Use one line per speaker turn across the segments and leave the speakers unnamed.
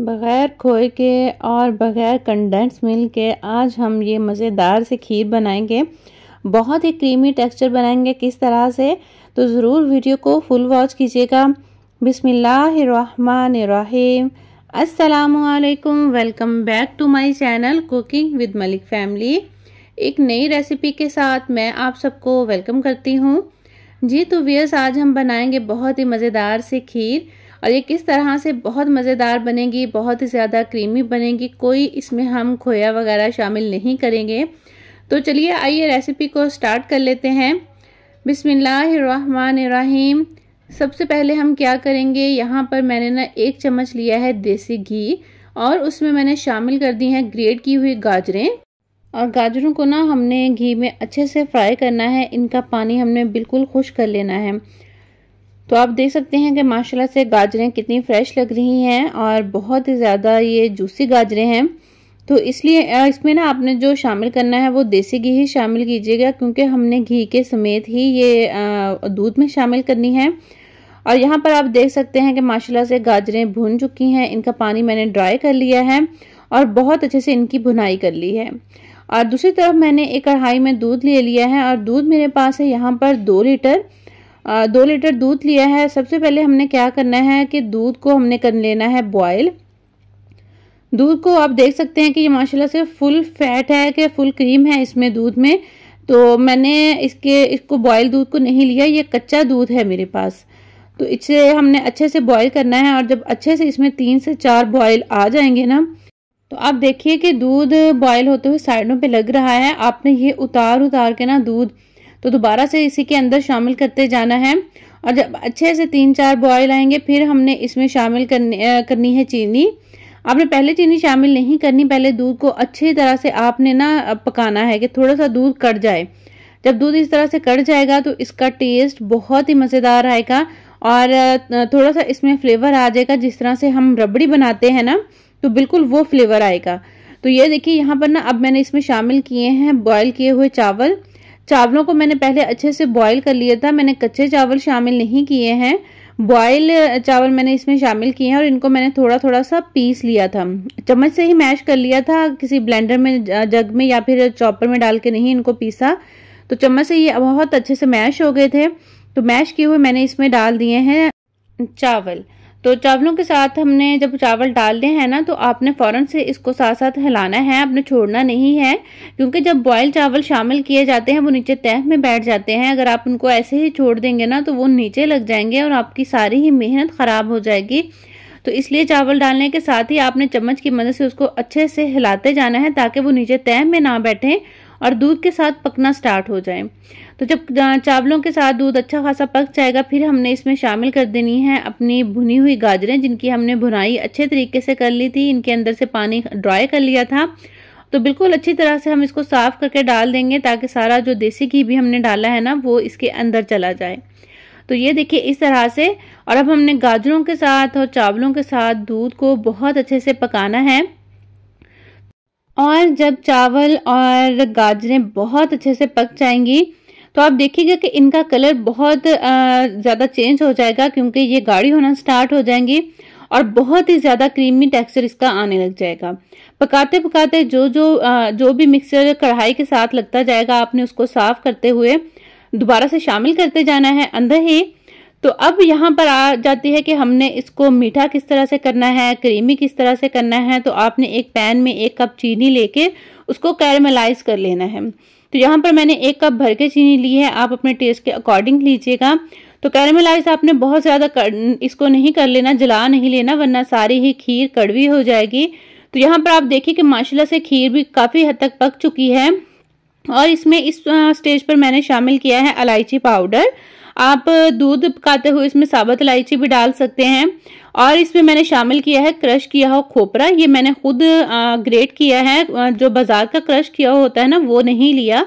बग़ैर खोए के और बग़ैर कंडेंस मिल्क के आज हम ये मज़ेदार से खीर बनाएंगे बहुत ही क्रीमी टेक्सचर बनाएंगे किस तरह से तो ज़रूर वीडियो को फुल वॉच कीजिएगा बिसमीम अस्सलाम welcome back to my channel cooking with Malik family एक नई रेसिपी के साथ मैं आप सबको वेलकम करती हूँ जी तो वियर्स आज हम बनाएंगे बहुत ही मज़ेदार से खीर और ये किस तरह से बहुत मज़ेदार बनेगी बहुत ही ज़्यादा क्रीमी बनेगी कोई इसमें हम खोया वगैरह शामिल नहीं करेंगे तो चलिए आइए रेसिपी को स्टार्ट कर लेते हैं बिसमीम सबसे पहले हम क्या करेंगे यहाँ पर मैंने ना एक चम्मच लिया है देसी घी और उसमें मैंने शामिल कर दी हैं ग्रेट की हुई गाजरें और गाजरों को ना हमने घी में अच्छे से फ्राई करना है इनका पानी हमने बिल्कुल खुश कर लेना है तो आप देख सकते हैं कि माशाल्लाह से गाजरें कितनी फ्रेश लग रही हैं और बहुत ही ज़्यादा ये जूसी गाजरें हैं तो इसलिए इसमें ना आपने जो शामिल करना है वो देसी घी ही शामिल कीजिएगा क्योंकि हमने घी के समेत ही ये दूध में शामिल करनी है और यहाँ पर आप देख सकते हैं कि माशाल्लाह से गाजरें भुन चुकी हैं इनका पानी मैंने ड्राई कर लिया है और बहुत अच्छे से इनकी भुनाई कर ली है और दूसरी तरफ मैंने एक कढ़ाई में दूध ले लिया है और दूध मेरे पास है यहाँ पर दो लीटर दो लीटर दूध लिया है सबसे पहले हमने क्या करना है कि दूध को हमने कर लेना है बॉयल दूध को आप देख सकते हैं कि ये माशाल्लाह से फुल फैट है कि फुल क्रीम है इसमें दूध में तो मैंने इसके इसको बॉयल दूध को नहीं लिया ये कच्चा दूध है मेरे पास तो इसे हमने अच्छे से बॉयल करना है और जब अच्छे से इसमें तीन से चार बॉयल आ जाएंगे ना तो आप देखिए कि दूध बॉयल होते हुए साइडों पे लग रहा है आपने ये उतार उतार के ना दूध तो दोबारा से इसी के अंदर शामिल करते जाना है और जब अच्छे से तीन चार बॉयल आएंगे फिर हमने इसमें शामिल करने करनी है चीनी आपने पहले चीनी शामिल नहीं करनी पहले दूध को अच्छी तरह से आपने ना पकाना है कि थोड़ा सा दूध कट जाए जब दूध इस तरह से कट जाएगा तो इसका टेस्ट बहुत ही मज़ेदार आएगा और थोड़ा सा इसमें फ्लेवर आ जाएगा जिस तरह से हम रबड़ी बनाते हैं ना तो बिल्कुल वो फ्लेवर आएगा तो ये देखिए यहाँ पर ना अब मैंने इसमें शामिल किए हैं बॉयल किए हुए चावल चावलों को मैंने पहले अच्छे से बॉईल कर लिया था मैंने कच्चे चावल शामिल नहीं किए हैं बॉयल चावल मैंने इसमें शामिल किए हैं और इनको मैंने थोड़ा थोड़ा सा पीस लिया था चम्मच से ही मैश कर लिया था किसी ब्लेंडर में जग में या फिर चॉपर में डाल के नहीं इनको पीसा तो चम्मच से ये बहुत अच्छे से मैश हो गए थे तो मैश किए हुए मैंने इसमें डाल दिए हैं चावल तो चावलों के साथ हमने जब चावल डाल दिए हैं ना तो आपने फ़ौरन से इसको साथ साथ हिलाना है आपने छोड़ना नहीं है क्योंकि जब बॉयल चावल शामिल किए जाते हैं वो नीचे तह में बैठ जाते हैं अगर आप उनको ऐसे ही छोड़ देंगे ना तो वो नीचे लग जाएंगे और आपकी सारी ही मेहनत ख़राब हो जाएगी तो इसलिए चावल डालने के साथ ही आपने चम्मच की मदद से उसको अच्छे से हिलाते जाना है ताकि वो नीचे तय में ना बैठें और दूध के साथ पकना स्टार्ट हो जाए तो जब चावलों के साथ दूध अच्छा खासा पक जाएगा फिर हमने इसमें शामिल कर देनी है अपनी भुनी हुई गाजरें जिनकी हमने भुनाई अच्छे तरीके से कर ली थी इनके अंदर से पानी ड्राई कर लिया था तो बिल्कुल अच्छी तरह से हम इसको साफ़ करके डाल देंगे ताकि सारा जो देसी घी भी हमने डाला है ना वो इसके अंदर चला जाए तो ये देखिए इस तरह से और अब हमने गाजरों के साथ और चावलों के साथ दूध को बहुत अच्छे से पकाना है और जब चावल और गाजरें बहुत अच्छे से पक जाएंगी तो आप देखिएगा कि इनका कलर बहुत ज़्यादा चेंज हो जाएगा क्योंकि ये गाढ़ी होना स्टार्ट हो जाएंगी और बहुत ही ज़्यादा क्रीमी टेक्सचर इसका आने लग जाएगा पकाते पकाते जो जो आ, जो भी मिक्सचर कढ़ाई के साथ लगता जाएगा आपने उसको साफ करते हुए दोबारा से शामिल करते जाना है अंदर ही तो अब यहाँ पर आ जाती है कि हमने इसको मीठा किस तरह से करना है क्रीमी किस तरह से करना है तो आपने एक पैन में एक कप चीनी लेके उसको कैरमलाइज कर लेना है तो यहाँ पर मैंने एक कप भर के चीनी ली है आप अपने टेस्ट के अकॉर्डिंग लीजिएगा तो कैरामलाइज आपने बहुत ज़्यादा इसको नहीं कर लेना जला नहीं लेना वरना सारी ही खीर कड़वी हो जाएगी तो यहाँ पर आप देखिए कि माशाल्लाह से खीर भी काफ़ी हद तक पक चुकी है और इसमें इस स्टेज पर मैंने शामिल किया है इलायची पाउडर आप दूध पकाते हुए इसमें साबुत इलायची भी डाल सकते हैं और इसमें मैंने शामिल किया है क्रश किया हुआ खोपरा ये मैंने खुद ग्रेट किया है जो बाज़ार का क्रश किया हुआ होता है ना वो नहीं लिया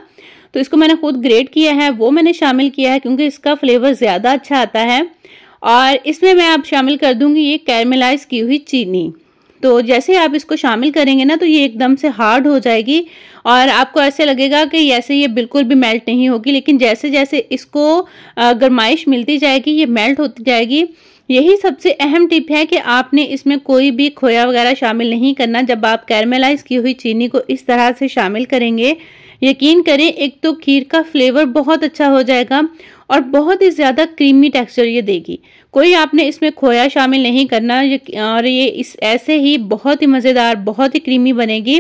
तो इसको मैंने खुद ग्रेट किया है वो मैंने शामिल किया है क्योंकि इसका फ्लेवर ज़्यादा अच्छा आता है और इसमें मैं आप शामिल कर दूंगी ये कैरमलाइज की हुई चीनी तो जैसे आप इसको शामिल करेंगे ना तो ये एकदम से हार्ड हो जाएगी और आपको ऐसे लगेगा कि ऐसे ये बिल्कुल भी मेल्ट नहीं होगी लेकिन जैसे जैसे इसको गर्माइश मिलती जाएगी ये मेल्ट होती जाएगी यही सबसे अहम टिप है कि आपने इसमें कोई भी खोया वगैरह शामिल नहीं करना जब आप कैरमेलाइज की हुई चीनी को इस तरह से शामिल करेंगे यकीन करें एक तो खीर का फ्लेवर बहुत अच्छा हो जाएगा और बहुत ही ज़्यादा क्रीमी टेक्सचर ये देगी कोई आपने इसमें खोया शामिल नहीं करना और ये इस ऐसे ही बहुत ही मज़ेदार बहुत ही क्रीमी बनेगी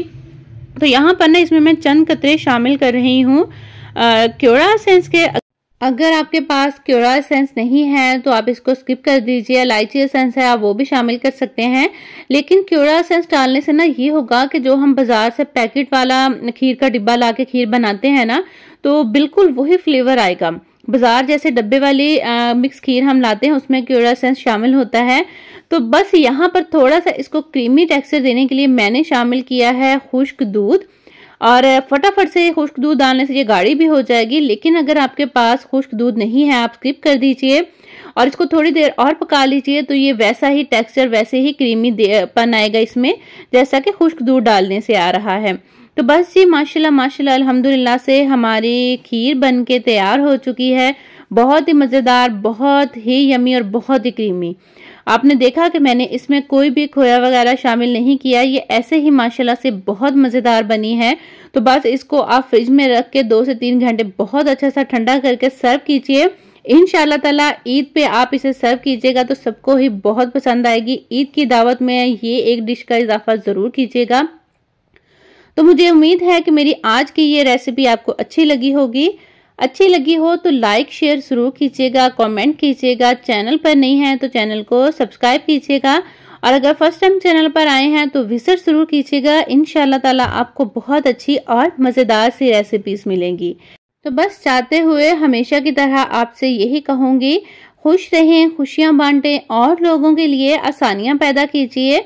तो यहाँ पर ना इसमें मैं चंद कतरे शामिल कर रही हूँ क्योड़ा सेंस के अगर आपके पास क्योरा एसेंस नहीं है तो आप इसको स्किप कर दीजिए इलायची एसेंस है आप वो भी शामिल कर सकते हैं लेकिन क्योरा एसेंस डालने से ना ये होगा कि जो हम बाजार से पैकेट वाला खीर का डिब्बा ला के खीर बनाते हैं ना तो बिल्कुल वही फ्लेवर आएगा बाजार जैसे डब्बे वाली आ, मिक्स खीर हम लाते हैं उसमें क्योरा सेंस शामिल होता है तो बस यहाँ पर थोड़ा सा इसको क्रीमी टेक्सचर देने के लिए मैंने शामिल किया है खुश्क दूध और फटाफट से खुश्क दूध डालने से ये गाढ़ी भी हो जाएगी लेकिन अगर आपके पास खुश्क दूध नहीं है आप स्किप कर दीजिए और इसको थोड़ी देर और पका लीजिए तो ये वैसा ही टेक्सचर वैसे ही क्रीमी पन आएगा इसमें जैसा कि खुश्क दूध डालने से आ रहा है तो बस जी माशाल्लाह माशाल्लाह अल्हम्दुलिल्लाह से हमारी खीर बन के तैयार हो चुकी है बहुत ही मज़ेदार बहुत ही यमी और बहुत ही क्रीमी आपने देखा कि मैंने इसमें कोई भी खोया वगैरह शामिल नहीं किया ये ऐसे ही माशाल्लाह से बहुत मज़ेदार बनी है तो बस इसको आप फ्रिज में रख के दो से तीन घंटे बहुत अच्छा सा ठंडा करके सर्व कीजिए इन ताला ईद पे आप इसे सर्व कीजिएगा तो सबको ही बहुत पसंद आएगी ईद की दावत में ये एक डिश का इजाफा ज़रूर कीजिएगा तो मुझे उम्मीद है कि मेरी आज की ये रेसिपी आपको अच्छी लगी होगी अच्छी लगी हो तो लाइक शेयर जरूर कीजिएगा कमेंट कीजिएगा चैनल पर नहीं है तो चैनल को सब्सक्राइब कीजिएगा और अगर फर्स्ट टाइम चैनल पर आए हैं तो विजिट जरूर कीजिएगा इन ताला आपको बहुत अच्छी और मज़ेदार सी रेसिपीज मिलेंगी तो बस चाहते हुए हमेशा की तरह आपसे यही कहूँगी खुश रहें खुशियाँ बांटें और लोगों के लिए आसानियाँ पैदा कीजिए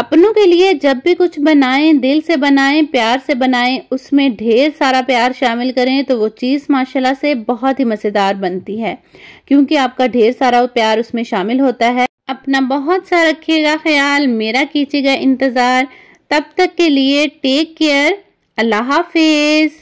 अपनों के लिए जब भी कुछ बनाएं दिल से बनाएं प्यार से बनाएं उसमें ढेर सारा प्यार शामिल करें तो वो चीज़ माशाल्लाह से बहुत ही मज़ेदार बनती है क्योंकि आपका ढेर सारा प्यार उसमें शामिल होता है अपना बहुत सा रखिएगा ख्याल मेरा कीजिएगा इंतज़ार तब तक के लिए टेक केयर अल्लाह हाफिज़